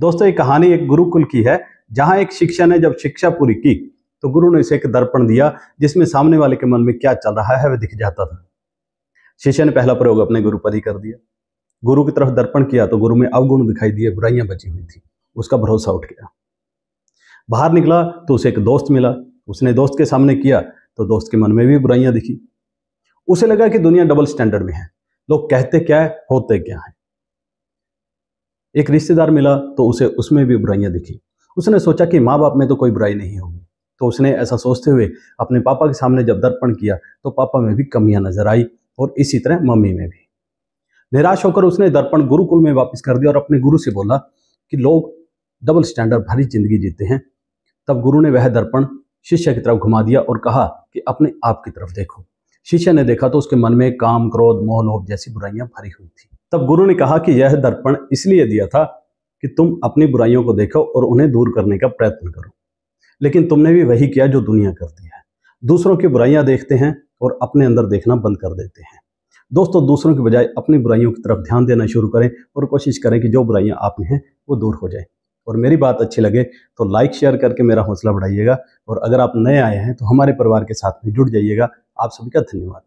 दोस्तों ये कहानी एक गुरुकुल की है जहाँ एक शिक्षा ने जब शिक्षा पूरी की तो गुरु ने इसे एक दर्पण दिया जिसमें सामने वाले के मन में क्या चल रहा है वह दिख जाता था शिष्य ने पहला प्रयोग अपने गुरु पर ही कर दिया गुरु की तरफ दर्पण किया तो गुरु में अवगुण दिखाई दिए बुराइयां बची हुई थी उसका भरोसा उठ गया बाहर निकला तो उसे एक दोस्त मिला उसने दोस्त के सामने किया तो दोस्त के मन में भी बुराइयां दिखी उसे लगा कि दुनिया डबल स्टैंडर्ड में है लोग कहते क्या है होते क्या है एक रिश्तेदार मिला तो उसे उसमें भी बुराइयाँ दिखी उसने सोचा कि माँ बाप में तो कोई बुराई नहीं होगी तो उसने ऐसा सोचते हुए अपने पापा के सामने जब दर्पण किया तो पापा में भी कमियाँ नजर आई और इसी तरह मम्मी में भी निराश होकर उसने दर्पण गुरुकुल में वापस कर दिया और अपने गुरु से बोला कि लोग डबल स्टैंडर्ड भरी जिंदगी जीते हैं तब गुरु ने वह दर्पण शिष्य की तरफ घुमा दिया और कहा कि अपने आप की तरफ देखो शिष्य ने देखा तो उसके मन में काम क्रोध मोह लोभ जैसी बुराइयां भरी हुई थी तब गुरु ने कहा कि यह दर्पण इसलिए दिया था कि तुम अपनी बुराइयों को देखो और उन्हें दूर करने का प्रयत्न करो लेकिन तुमने भी वही किया जो दुनिया करती है दूसरों की बुराइयां देखते हैं और अपने अंदर देखना बंद कर देते हैं दोस्तों दूसरों के बजाय अपनी बुराइयों की तरफ ध्यान देना शुरू करें और कोशिश करें कि जो बुराइयां आप में हैं वो दूर हो जाए और मेरी बात अच्छी लगे तो लाइक शेयर करके मेरा हौसला बढ़ाइएगा और अगर आप नए आए हैं तो हमारे परिवार के साथ में जुड़ जाइएगा आप सभी का धन्यवाद